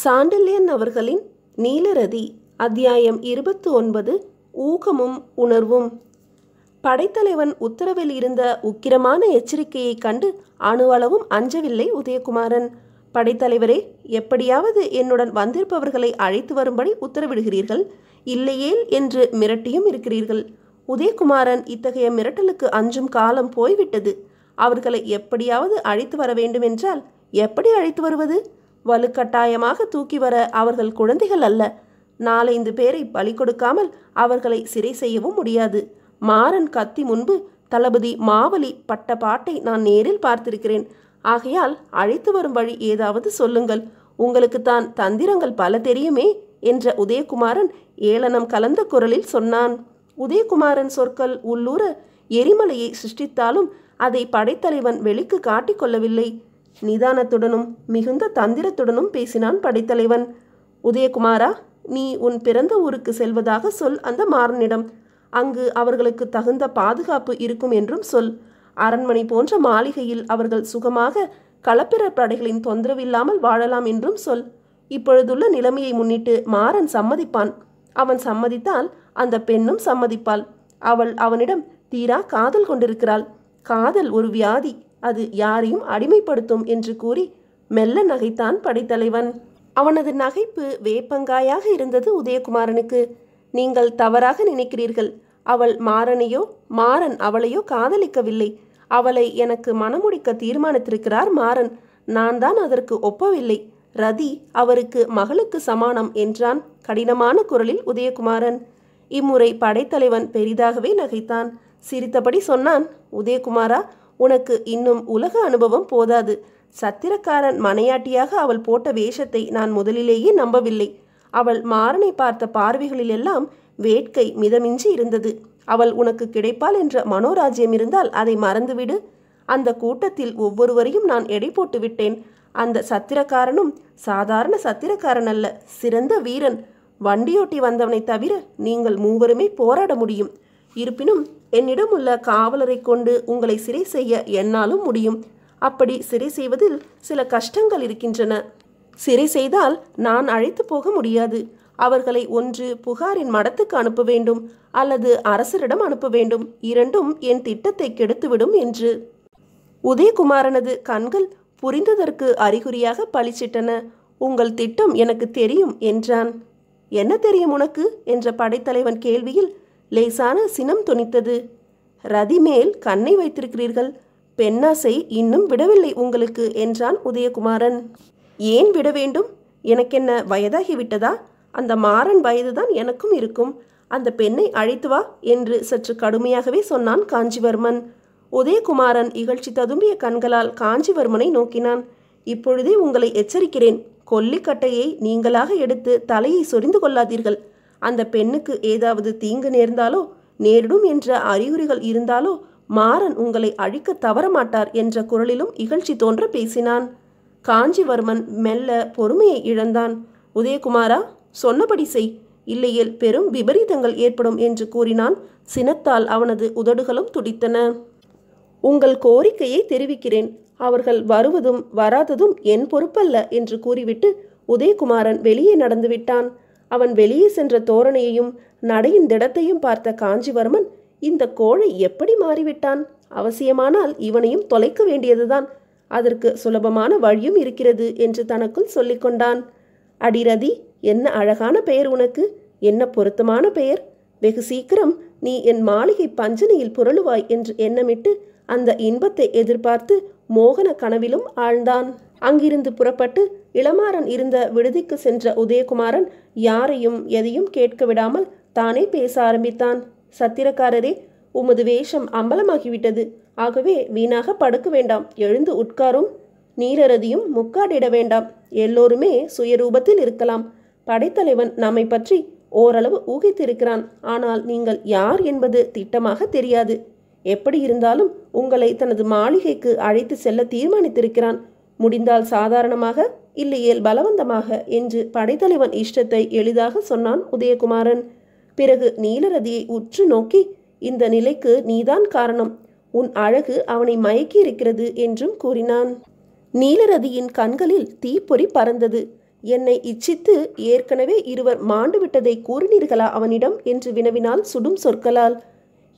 சாண்டல்யன் அவர்களின் நீலரதி அத்தியாயம் இருபத்து ஒன்பது ஊகமும் உணர்வும் படைத்தலைவன் உத்தரவில் இருந்த உக்கிரமான எச்சரிக்கையை கண்டு அணுவளவும் அஞ்சவில்லை உதயகுமாரன் படைத்தலைவரே எப்படியாவது என்னுடன் வந்திருப்பவர்களை அழைத்து வரும்படி உத்தரவிடுகிறீர்கள் இல்லையேல் என்று மிரட்டியும் இருக்கிறீர்கள் உதயகுமாரன் இத்தகைய மிரட்டலுக்கு அஞ்சும் காலம் போய்விட்டது அவர்களை எப்படியாவது அழைத்து வர வேண்டுமென்றால் எப்படி அழைத்து வருவது வலுக்கட்டாயமாக தூக்கி வர அவர்கள் குழந்தைகள் அல்ல நாலைந்து பேரை பலி கொடுக்காமல் அவர்களை சிறை செய்யவும் முடியாது மாறன் கத்தி முன்பு தளபதி மாவலி பட்ட பாட்டை நான் நேரில் பார்த்திருக்கிறேன் ஆகையால் அழைத்து வரும் வழி ஏதாவது சொல்லுங்கள் உங்களுக்கு தான் தந்திரங்கள் பல தெரியுமே என்ற உதயகுமாரன் ஏளனம் கலந்த குரலில் சொன்னான் உதயகுமாரன் சொற்கள் உள்ளூர எரிமலையை சிருஷ்டித்தாலும் அதை படைத்தலைவன் வெளிக்கு காட்டிக்கொள்ளவில்லை நிதானத்துடனும் மிகுந்த தந்திரத்துடனும் பேசினான் படைத்தலைவன் உதயகுமாரா நீ உன் பிறந்த ஊருக்கு செல்வதாக சொல் அந்த மாறனிடம் அங்கு அவர்களுக்கு தகுந்த பாதுகாப்பு இருக்கும் என்றும் சொல் அரண்மனை போன்ற மாளிகையில் அவர்கள் சுகமாக களப்பிற படைகளின் தொந்தரவில்லாமல் வாழலாம் என்றும் சொல் இப்பொழுதுள்ள நிலைமையை முன்னிட்டு மாறன் சம்மதிப்பான் அவன் சம்மதித்தால் அந்த பெண்ணும் சம்மதிப்பாள் அவள் அவனிடம் தீரா காதல் கொண்டிருக்கிறாள் காதல் ஒரு வியாதி அது யாரையும் அடிமைப்படுத்தும் என்று கூறி மெல்ல நகைத்தான் படைத்தலைவன் அவனது நகைப்பு வேப்பங்காயாக இருந்தது உதயகுமாரனுக்கு நீங்கள் தவறாக நினைக்கிறீர்கள் அவள் மாறனையோ மாறன் அவளையோ காதலிக்கவில்லை அவளை எனக்கு மனமுடிக்க தீர்மானித்திருக்கிறார் மாறன் நான் தான் அதற்கு ஒப்பவில்லை ரதி அவருக்கு மகளுக்கு சமானம் என்றான் கடினமான குரலில் உதயகுமாரன் இம்முறை படைத்தலைவன் பெரிதாகவே நகைத்தான் சிரித்தபடி சொன்னான் உதயகுமாரா உனக்கு இன்னும் உலக அனுபவம் போதாது சத்திரக்காரன் மனையாட்டியாக அவள் போட்ட வேஷத்தை நான் முதலிலேயே நம்பவில்லை அவள் மாறனை பார்த்த பார்வைகளிலெல்லாம் வேட்கை மிதமின்றி இருந்தது அவள் உனக்கு கிடைப்பாள் என்ற மனோராஜ்யம் இருந்தால் அதை மறந்துவிடு அந்த கூட்டத்தில் ஒவ்வொருவரையும் நான் எடை போட்டு விட்டேன் அந்த சத்திரக்காரனும் சாதாரண சத்திரக்காரன் அல்ல சிறந்த வீரன் வண்டியோட்டி வந்தவனை தவிர நீங்கள் மூவருமே போராட முடியும் இருப்பினும் என்னிடம் உள்ள காவலரை கொண்டு உங்களை சிறை செய்ய என்னாலும் முடியும் அப்படி சிறை செய்வதில் சில கஷ்டங்கள் இருக்கின்றன சிறை செய்தால் நான் அழைத்து போக முடியாது அவர்களை ஒன்று புகாரின் மடத்துக்கு அனுப்ப வேண்டும் அல்லது அரசரிடம் அனுப்ப வேண்டும் இரண்டும் என் திட்டத்தை கெடுத்துவிடும் என்று உதயகுமாரனது கண்கள் புரிந்ததற்கு அறிகுறியாக பளிச்சிட்டன உங்கள் திட்டம் எனக்கு தெரியும் என்றான் என்ன தெரியும் உனக்கு என்ற படைத்தலைவன் கேள்வியில் லேசான சினம் துணித்தது ரதி மேல் கண்ணை வைத்திருக்கிறீர்கள் பெண்ணாசை இன்னும் விடவில்லை உங்களுக்கு என்றான் உதயகுமாரன் ஏன் விட வேண்டும் எனக்கென்ன வயதாகிவிட்டதா அந்த மாறன் வயதுதான் எனக்கும் இருக்கும் அந்த பெண்ணை அழைத்து வா என்று சற்று கடுமையாகவே சொன்னான் காஞ்சிவர்மன் உதயகுமாரன் இகழ்ச்சி ததும்பிய கண்களால் காஞ்சிவர்மனை நோக்கினான் இப்பொழுதே உங்களை எச்சரிக்கிறேன் கொல்லிக்கட்டையை நீங்களாக எடுத்து தலையை சொரிந்து கொள்ளாதீர்கள் அந்த பெண்ணுக்கு ஏதாவது தீங்கு நேர்ந்தாலோ நேரிடும் என்ற அறிகுறிகள் இருந்தாலோ மாறன் உங்களை அழிக்க தவறமாட்டார் என்ற குரலிலும் இகழ்ச்சி தோன்ற பேசினான் காஞ்சிவர்மன் மெல்ல பொறுமையை இழந்தான் உதயகுமாரா சொன்னபடி செய் இல்லையேல் பெரும் விபரீதங்கள் ஏற்படும் என்று கூறினான் சினத்தால் அவனது உதடுகளும் துடித்தன உங்கள் கோரிக்கையை தெரிவிக்கிறேன் அவர்கள் வருவதும் வராததும் என் பொறுப்பல்ல என்று கூறிவிட்டு உதயகுமாரன் வெளியே நடந்து விட்டான் அவன் வெளியே சென்ற தோரணையையும் நடையின் திடத்தையும் பார்த்த காஞ்சிவர்மன் இந்த கோழை எப்படி மாறிவிட்டான் அவசியமானால் இவனையும் தொலைக்க வேண்டியதுதான் அதற்கு சுலபமான வழியும் இருக்கிறது என்று தனக்குள் சொல்லிக்கொண்டான் அடிரதி என்ன அழகான பெயர் உனக்கு என்ன பொருத்தமான பெயர் வெகு சீக்கிரம் நீ என் மாளிகை பஞ்சனையில் புரளுவாய் என்று எண்ணமிட்டு அந்த இன்பத்தை எதிர்பார்த்து மோகன கனவிலும் ஆழ்ந்தான் அங்கிருந்து புறப்பட்டு இளமாறன் இருந்த விடுதிக்கு சென்ற உதயகுமாரன் யாரையும் எதையும் கேட்க விடாமல் தானே பேச ஆரம்பித்தான் சத்திரக்காரரே உமது வேஷம் அம்பலமாகிவிட்டது ஆகவே வீணாக படுக்க வேண்டாம் எழுந்து உட்காரும் நீரரதியும் முக்காடிட வேண்டாம் எல்லோருமே சுயரூபத்தில் இருக்கலாம் படைத்தலைவன் நம்மை பற்றி ஓரளவு ஊகித்திருக்கிறான் ஆனால் நீங்கள் யார் என்பது திட்டமாக தெரியாது எப்படி இருந்தாலும் உங்களை தனது மாளிகைக்கு அழைத்து செல்ல தீர்மானித்திருக்கிறான் முடிந்தால் சாதாரணமாக இல்லையேல் பலவந்தமாக என்று படைத்தலைவன் இஷ்டத்தை எளிதாக சொன்னான் உதயகுமாரன் பிறகு நீலரதியை உற்று நோக்கி இந்த நிலைக்கு நீதான் காரணம் உன் அழகு அவனை மயக்கி இருக்கிறது என்றும் கூறினான் நீலரதியின் கண்களில் தீப்பொறி பறந்தது என்னை இச்சித்து ஏற்கனவே இருவர் மாண்டுவிட்டதை கூறினீர்களா அவனிடம் என்று வினவினால் சுடும் சொற்களால்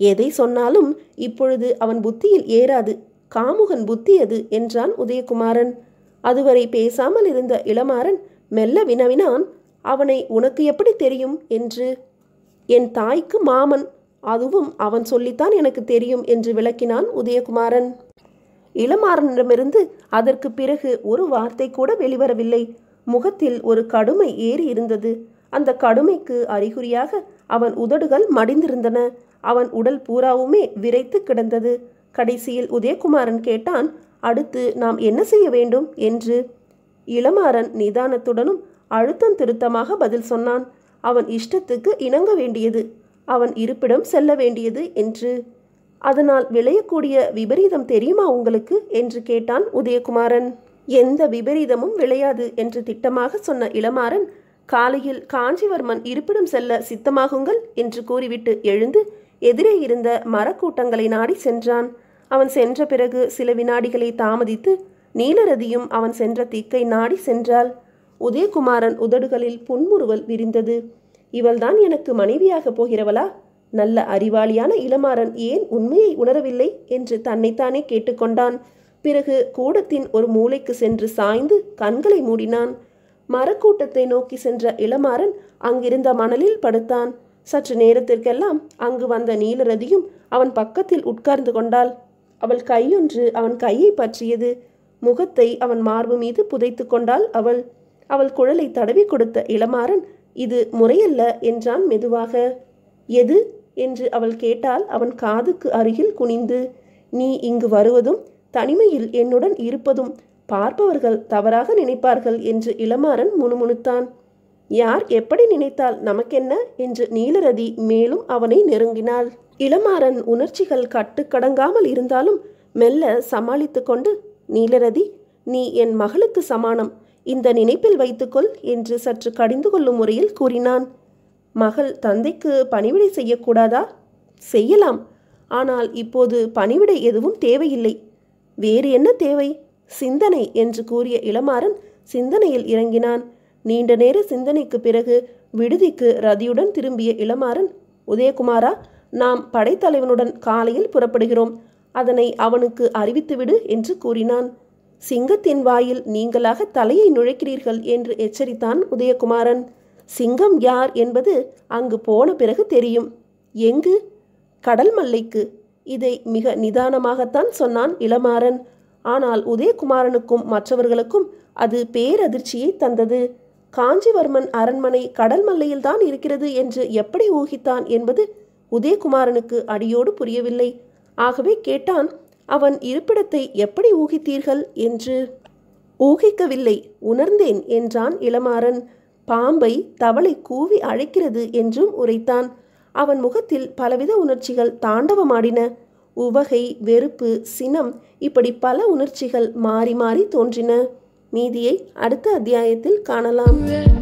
எதை சொன்னாலும் இப்பொழுது அவன் புத்தியில் ஏறாது காமுகன் புத்தி அது என்றான் உதயகுமாரன் அதுவரை பேசாமல் இருந்த இளமாறன் மெல்ல வினவினான் அவனை உனக்கு எப்படி தெரியும் என்று என் தாய்க்கு மாமன் அதுவும் அவன் சொல்லித்தான் எனக்கு தெரியும் என்று விளக்கினான் உதயகுமாரன் இளமாறனிடமிருந்து அதற்கு பிறகு ஒரு வார்த்தை கூட வெளிவரவில்லை முகத்தில் ஒரு கடுமை ஏறி இருந்தது அந்த கடுமைக்கு அறிகுறியாக அவன் உதடுகள் மடிந்திருந்தன அவன் உடல் பூராவுமே விரைத்து கிடந்தது கடைசியில் உதயகுமாரன் கேட்டான் அடுத்து நாம் என்ன செய்ய வேண்டும் என்று இளமாறன் நிதானத்துடனும் அழுத்தம் திருத்தமாக பதில் சொன்னான் அவன் இஷ்டத்துக்கு இணங்க வேண்டியது அவன் இருப்பிடம் செல்ல வேண்டியது என்று அதனால் விளையக்கூடிய விபரீதம் தெரியுமா உங்களுக்கு என்று கேட்டான் உதயகுமாரன் எந்த விபரீதமும் விளையாது என்று திட்டமாக சொன்ன இளமாறன் காலையில் காஞ்சிவர்மன் இருப்பிடம் செல்ல சித்தமாகுங்கள் என்று கூறிவிட்டு எழுந்து எதிரே இருந்த மரக்கூட்டங்களை நாடி சென்றான் அவன் சென்ற பிறகு சில வினாடிகளை தாமதித்து நீலரதியும் அவன் சென்ற திக்கை நாடி சென்றாள் உதயகுமாரன் உதடுகளில் புன்முறுவல் விரிந்தது இவள்தான் எனக்கு மனைவியாக போகிறவளா நல்ல அறிவாளியான இளமாறன் ஏன் உண்மையை உணரவில்லை என்று தன்னைத்தானே கேட்டுக்கொண்டான் பிறகு கூடத்தின் ஒரு மூளைக்கு சென்று சாய்ந்து கண்களை மூடினான் மரக்கூட்டத்தை நோக்கி சென்ற இளமாறன் அங்கிருந்த மணலில் படுத்தான் சற்று நேரத்திற்கெல்லாம் அங்கு வந்த நீலரதியும் அவன் பக்கத்தில் உட்கார்ந்து கொண்டாள் அவள் கையொன்று அவன் கையை பற்றியது முகத்தை அவன் மார்பு மீது புதைத்து கொண்டாள் அவள் அவள் குழலை தடவி கொடுத்த இளமாறன் இது முறையல்ல என்றான் மெதுவாக எது என்று அவள் கேட்டால் அவன் காதுக்கு அருகில் குனிந்து நீ இங்கு வருவதும் தனிமையில் என்னுடன் இருப்பதும் பார்ப்பவர்கள் தவறாக நினைப்பார்கள் என்று இளமாறன் முணுமுணுத்தான் யார் எப்படி நினைத்தால் நமக்கென்ன என்று நீலரதி மேலும் அவனை நெருங்கினாள் இளமாறன் உணர்ச்சிகள் கட்டுக்கடங்காமல் இருந்தாலும் மெல்ல சமாளித்து கொண்டு நீலரதி நீ என் மகளுக்கு சமானம் இந்த நினைப்பில் வைத்துக்கொள் என்று சற்று கடிந்து கொள்ளும் முறையில் கூறினான் மகள் தந்தைக்கு பணிவிடை செய்யக்கூடாதா செய்யலாம் ஆனால் இப்போது பணிவிடை எதுவும் தேவையில்லை வேறு என்ன தேவை சிந்தனை என்று கூறிய இளமாறன் சிந்தனையில் இறங்கினான் நீண்ட நேர சிந்தனைக்கு பிறகு விடுதிக்கு ரதியுடன் திரும்பிய இளமாறன் உதயகுமாரா நாம் படைத்தலைவனுடன் காலையில் புறப்படுகிறோம் அதனை அவனுக்கு அறிவித்துவிடு என்று கூறினான் சிங்கத்தின் வாயில் நீங்களாக தலையை நுழைக்கிறீர்கள் என்று எச்சரித்தான் உதயகுமாரன் சிங்கம் யார் என்பது அங்கு போன பிறகு தெரியும் எங்கு கடல் மல்லைக்கு இதை மிக நிதானமாகத்தான் சொன்னான் இளமாறன் ஆனால் உதயகுமாரனுக்கும் மற்றவர்களுக்கும் அது பேரதிர்ச்சியை தந்தது காஞ்சிவர்மன் அரண்மனை கடல் மல்லையில்தான் இருக்கிறது என்று எப்படி ஊகித்தான் என்பது உதயகுமாரனுக்கு அடியோடு புரியவில்லை ஆகவே கேட்டான் அவன் இருப்பிடத்தை எப்படி ஊகித்தீர்கள் என்று ஊகிக்கவில்லை உணர்ந்தேன் என்றான் இளமாறன் பாம்பை தவளை கூவி அழைக்கிறது என்றும் உரைத்தான் அவன் முகத்தில் பலவித உணர்ச்சிகள் தாண்டவமாடின உவகை வெறுப்பு சினம் இப்படி பல உணர்ச்சிகள் மாறி மாறி தோன்றின மீதியை அடுத்த அத்தியாயத்தில் காணலாம்